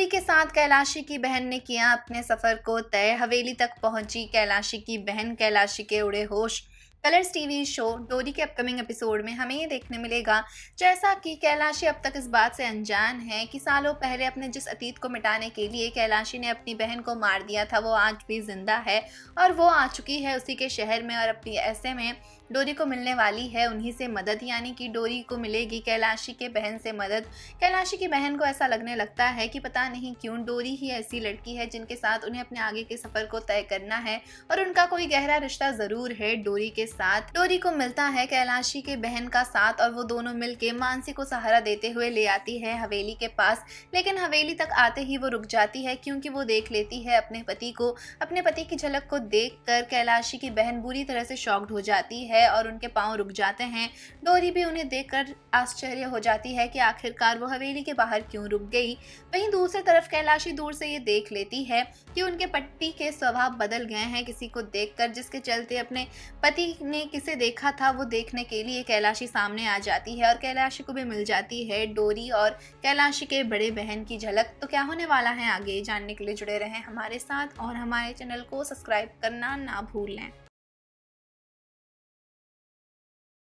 जनवरी के साथ कैलाशी की बहन ने किया अपने सफर को तय हवेली तक पहुंची कैलाशी की बहन कैलाशी के उड़े होश कलर्स टीवी शो डोरी के अपकमिंग एपिसोड में हमें ये देखने मिलेगा जैसा कि कैलाशी अब तक इस बात से अनजान है कि सालों पहले अपने जिस अतीत को मिटाने के लिए कैलाशी ने अपनी बहन को मार दिया था वो आज भी जिंदा है और वो आ चुकी है उसी के शहर में और अपनी ऐसे में डोरी को मिलने वाली है उन्हीं से मदद यानी कि डोरी को मिलेगी कैलाशी के बहन से मदद कैलाशी की बहन को ऐसा लगने लगता है कि पता नहीं क्यों डोरी ही ऐसी लड़की है जिनके साथ उन्हें अपने आगे के सफ़र को तय करना है और उनका कोई गहरा रिश्ता ज़रूर है डोरी के साथ डोरी को मिलता है कैलाशी के बहन का साथ और वो दोनों मिलके मानसी को सहारा देते हुए ले आती है हवेली के पास लेकिन हवेली तक आते ही वो रुक जाती है क्योंकि वो देख लेती है अपने पति को अपने पति की झलक को देख कर कैलाशी की बहन बुरी तरह से शॉक्ड हो जाती है और उनके पाँव रुक जाते हैं डोरी भी उन्हें देख आश्चर्य हो जाती है कि आखिरकार वो हवेली के बाहर क्यों रुक गई वहीं दूसरी तरफ कैलाशी दूर से ये देख लेती है कि उनके पट्टी के स्वभाव बदल गए हैं किसी को देखकर जिसके चलते अपने पति ने किसे देखा था वो देखने के लिए कैलाशी सामने आ जाती है और कैलाशी को भी मिल जाती है डोरी और कैलाशी के बड़े बहन की झलक तो क्या होने वाला है आगे जानने के लिए जुड़े रहें हमारे साथ और हमारे चैनल को सब्सक्राइब करना ना भूलें